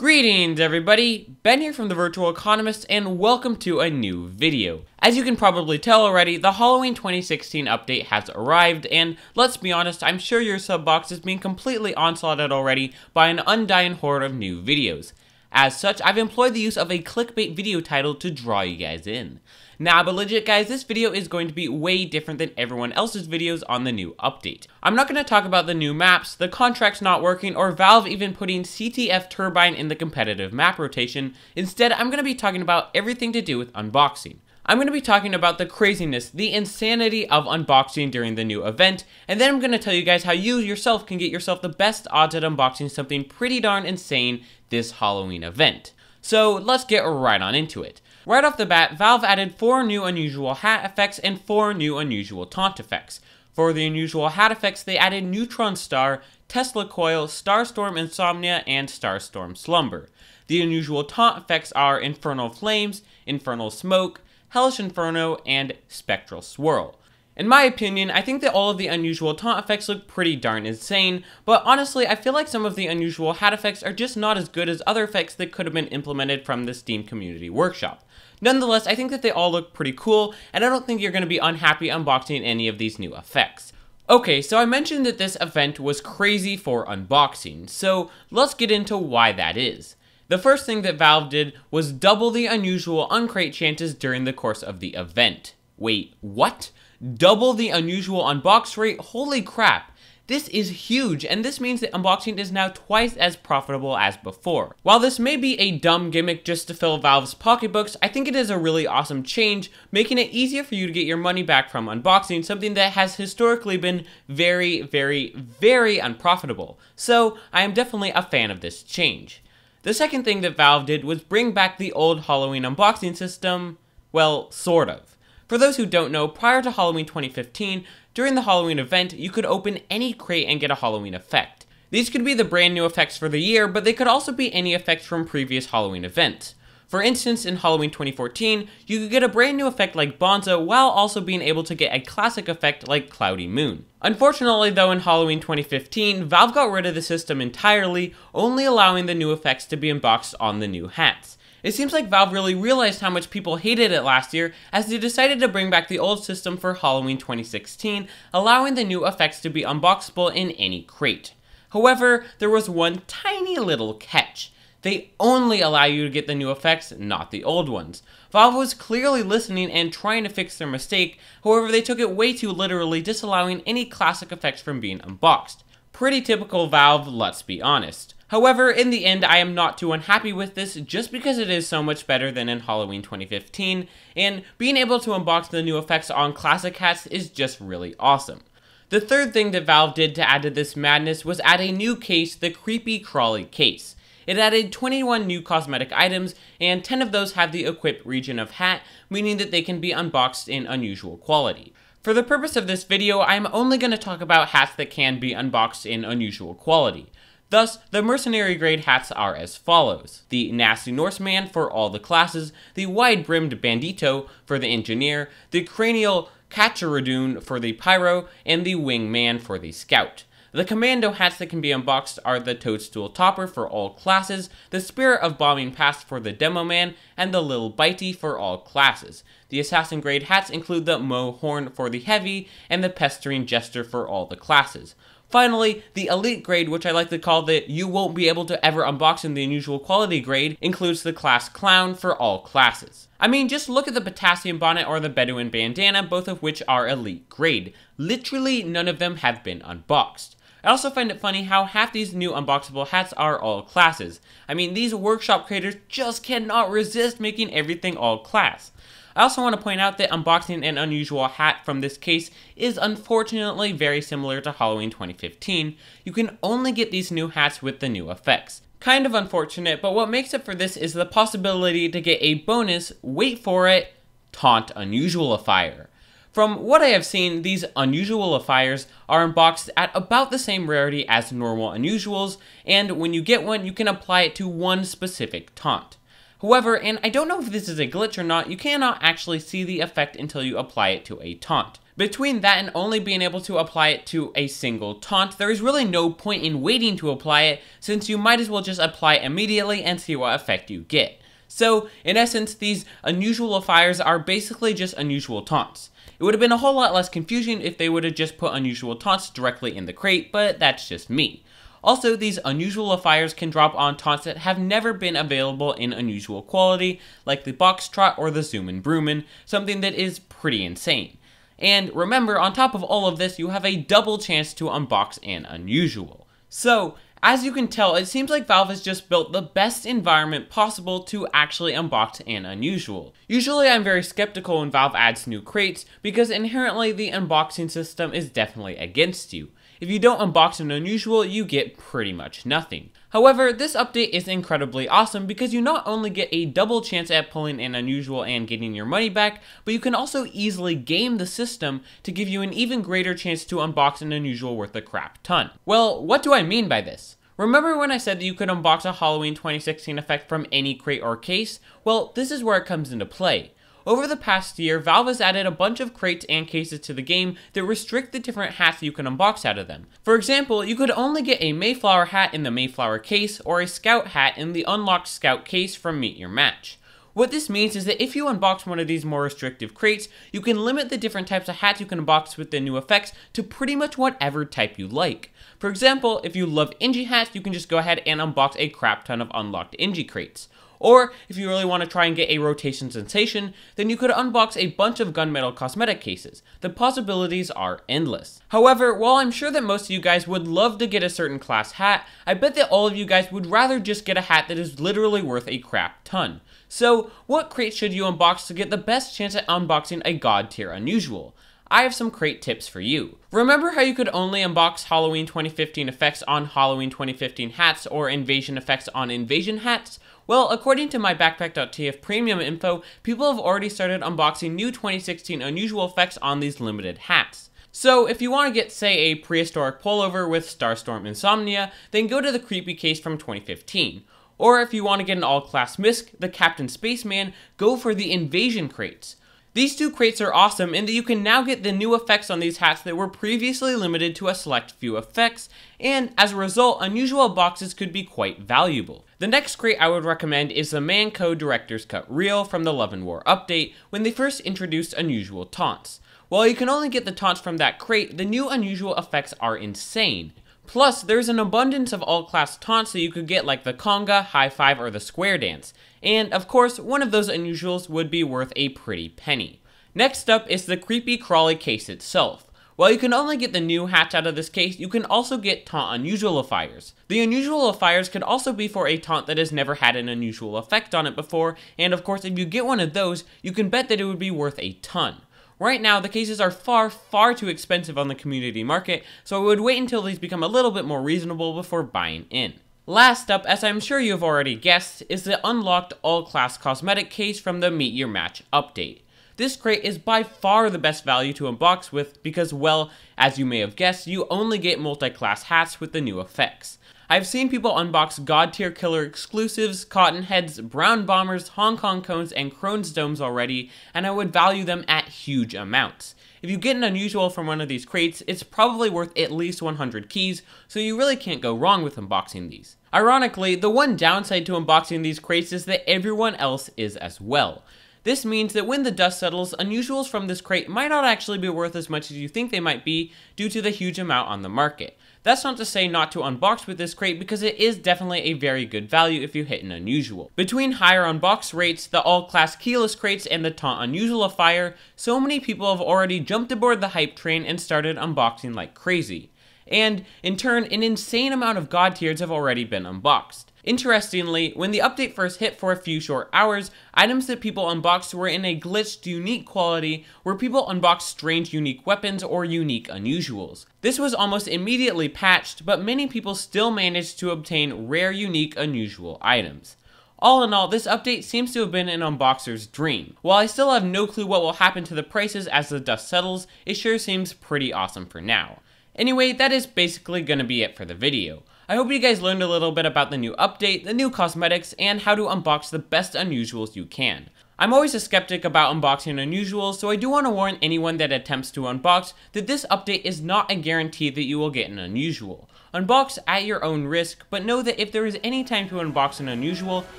Greetings everybody, Ben here from The Virtual Economist and welcome to a new video. As you can probably tell already, the Halloween 2016 update has arrived and let's be honest, I'm sure your sub box is being completely onslaughted already by an undying horde of new videos. As such, I've employed the use of a clickbait video title to draw you guys in. Now, but legit guys, this video is going to be way different than everyone else's videos on the new update. I'm not going to talk about the new maps, the contracts not working, or Valve even putting CTF Turbine in the competitive map rotation. Instead, I'm going to be talking about everything to do with unboxing. I'm going to be talking about the craziness, the insanity of unboxing during the new event, and then I'm going to tell you guys how you yourself can get yourself the best odds at unboxing something pretty darn insane this Halloween event. So let's get right on into it. Right off the bat, Valve added 4 new unusual hat effects and 4 new unusual taunt effects. For the unusual hat effects, they added Neutron Star, Tesla Coil, Starstorm Insomnia, and Starstorm Slumber. The unusual taunt effects are Infernal Flames, Infernal Smoke, Hellish Inferno, and Spectral Swirl. In my opinion, I think that all of the unusual taunt effects look pretty darn insane, but honestly, I feel like some of the unusual hat effects are just not as good as other effects that could have been implemented from the Steam Community Workshop. Nonetheless, I think that they all look pretty cool, and I don't think you're going to be unhappy unboxing any of these new effects. Okay, so I mentioned that this event was crazy for unboxing, so let's get into why that is. The first thing that Valve did was double the unusual uncrate chances during the course of the event. Wait, what? double the unusual unbox rate. Holy crap. This is huge, and this means that unboxing is now twice as profitable as before. While this may be a dumb gimmick just to fill Valve's pocketbooks, I think it is a really awesome change, making it easier for you to get your money back from unboxing, something that has historically been very, very, very unprofitable. So, I am definitely a fan of this change. The second thing that Valve did was bring back the old Halloween unboxing system, well, sort of. For those who don't know, prior to Halloween 2015, during the Halloween event, you could open any crate and get a Halloween effect. These could be the brand new effects for the year, but they could also be any effects from previous Halloween events. For instance, in Halloween 2014, you could get a brand new effect like Bonzo while also being able to get a classic effect like Cloudy Moon. Unfortunately though, in Halloween 2015, Valve got rid of the system entirely, only allowing the new effects to be unboxed on the new hats. It seems like Valve really realized how much people hated it last year as they decided to bring back the old system for Halloween 2016, allowing the new effects to be unboxable in any crate. However, there was one tiny little catch. They only allow you to get the new effects, not the old ones. Valve was clearly listening and trying to fix their mistake, however they took it way too literally disallowing any classic effects from being unboxed. Pretty typical Valve, let's be honest. However, in the end, I am not too unhappy with this just because it is so much better than in Halloween 2015, and being able to unbox the new effects on classic hats is just really awesome. The third thing that Valve did to add to this madness was add a new case, the Creepy Crawly case. It added 21 new cosmetic items, and 10 of those have the equip region of hat, meaning that they can be unboxed in unusual quality. For the purpose of this video, I am only going to talk about hats that can be unboxed in unusual quality. Thus, the mercenary grade hats are as follows. The Nasty Norseman for all the classes, the Wide-Brimmed Bandito for the Engineer, the Cranial Catcheradoon for the Pyro, and the Wingman for the Scout. The commando hats that can be unboxed are the Toadstool Topper for all classes, the Spirit of Bombing Past for the Demo Man, and the Little Bitey for all classes. The assassin grade hats include the Mo Horn for the Heavy, and the Pestering Jester for all the classes. Finally, the Elite grade, which I like to call the you won't be able to ever unbox in the unusual quality grade, includes the class Clown for all classes. I mean, just look at the potassium bonnet or the Bedouin bandana, both of which are elite grade. Literally none of them have been unboxed. I also find it funny how half these new unboxable hats are all classes. I mean, these workshop creators just cannot resist making everything all class. I also want to point out that unboxing an unusual hat from this case is unfortunately very similar to Halloween 2015. You can only get these new hats with the new effects. Kind of unfortunate, but what makes up for this is the possibility to get a bonus, wait for it, Taunt Unusualifier. From what I have seen, these Unusualifiers are unboxed at about the same rarity as normal Unusuals, and when you get one, you can apply it to one specific taunt. However, and I don't know if this is a glitch or not, you cannot actually see the effect until you apply it to a taunt. Between that and only being able to apply it to a single taunt, there is really no point in waiting to apply it since you might as well just apply it immediately and see what effect you get. So, in essence, these unusual fires are basically just unusual taunts. It would have been a whole lot less confusing if they would have just put unusual taunts directly in the crate, but that's just me. Also, these unusual fires can drop on taunts that have never been available in unusual quality, like the Box Trot or the Zoom and brumen. something that is pretty insane. And remember, on top of all of this, you have a double chance to unbox an unusual. So, as you can tell, it seems like Valve has just built the best environment possible to actually unbox an unusual. Usually I'm very skeptical when Valve adds new crates, because inherently the unboxing system is definitely against you. If you don't unbox an unusual, you get pretty much nothing. However, this update is incredibly awesome because you not only get a double chance at pulling an unusual and getting your money back, but you can also easily game the system to give you an even greater chance to unbox an unusual worth a crap ton. Well, what do I mean by this? Remember when I said that you could unbox a Halloween 2016 effect from any crate or case? Well, this is where it comes into play. Over the past year, Valve has added a bunch of crates and cases to the game that restrict the different hats you can unbox out of them. For example, you could only get a Mayflower hat in the Mayflower case, or a Scout hat in the unlocked Scout case from Meet Your Match. What this means is that if you unbox one of these more restrictive crates, you can limit the different types of hats you can unbox with the new effects to pretty much whatever type you like. For example, if you love Inji hats, you can just go ahead and unbox a crap ton of unlocked Inji crates. Or if you really want to try and get a rotation sensation, then you could unbox a bunch of gunmetal cosmetic cases. The possibilities are endless. However, while I'm sure that most of you guys would love to get a certain class hat, I bet that all of you guys would rather just get a hat that is literally worth a crap ton. So, what crate should you unbox to get the best chance at unboxing a god tier unusual? I have some crate tips for you. Remember how you could only unbox Halloween 2015 effects on Halloween 2015 hats or Invasion effects on Invasion hats? Well, according to my backpack.tf premium info, people have already started unboxing new 2016 unusual effects on these limited hats. So if you want to get, say, a prehistoric pullover with Starstorm Insomnia, then go to the creepy case from 2015. Or if you want to get an all-class misc, the Captain Spaceman, go for the Invasion crates. These two crates are awesome in that you can now get the new effects on these hats that were previously limited to a select few effects, and as a result, unusual boxes could be quite valuable. The next crate I would recommend is the Manco Director's Cut Reel from the Love and War update when they first introduced unusual taunts. While you can only get the taunts from that crate, the new unusual effects are insane. Plus, there's an abundance of alt-class taunts that you could get like the conga, high five, or the square dance. And, of course, one of those unusuals would be worth a pretty penny. Next up is the creepy crawly case itself. While you can only get the new hatch out of this case, you can also get taunt unusualifiers. The unusualifiers could also be for a taunt that has never had an unusual effect on it before, and of course if you get one of those, you can bet that it would be worth a ton. Right now, the cases are far, far too expensive on the community market, so I would wait until these become a little bit more reasonable before buying in. Last up, as I'm sure you've already guessed, is the unlocked all-class cosmetic case from the Meet Your Match update. This crate is by far the best value to unbox with because, well, as you may have guessed, you only get multi-class hats with the new effects. I've seen people unbox god tier killer exclusives, cotton heads, brown bombers, Hong Kong cones, and Crohn's domes already, and I would value them at huge amounts. If you get an unusual from one of these crates, it's probably worth at least 100 keys, so you really can't go wrong with unboxing these. Ironically, the one downside to unboxing these crates is that everyone else is as well. This means that when the dust settles, unusuals from this crate might not actually be worth as much as you think they might be due to the huge amount on the market. That's not to say not to unbox with this crate because it is definitely a very good value if you hit an unusual. Between higher unbox rates, the all-class keyless crates, and the Taunt unusual of fire, so many people have already jumped aboard the hype train and started unboxing like crazy. And, in turn, an insane amount of god tiers have already been unboxed. Interestingly, when the update first hit for a few short hours, items that people unboxed were in a glitched unique quality where people unboxed strange unique weapons or unique unusuals. This was almost immediately patched, but many people still managed to obtain rare unique unusual items. All in all, this update seems to have been an unboxer's dream. While I still have no clue what will happen to the prices as the dust settles, it sure seems pretty awesome for now. Anyway, that is basically going to be it for the video. I hope you guys learned a little bit about the new update, the new cosmetics, and how to unbox the best unusuals you can. I'm always a skeptic about unboxing unusuals, so I do want to warn anyone that attempts to unbox that this update is not a guarantee that you will get an unusual. Unbox at your own risk, but know that if there is any time to unbox an unusual,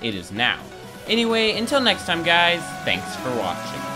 it is now. Anyway, until next time guys, thanks for watching.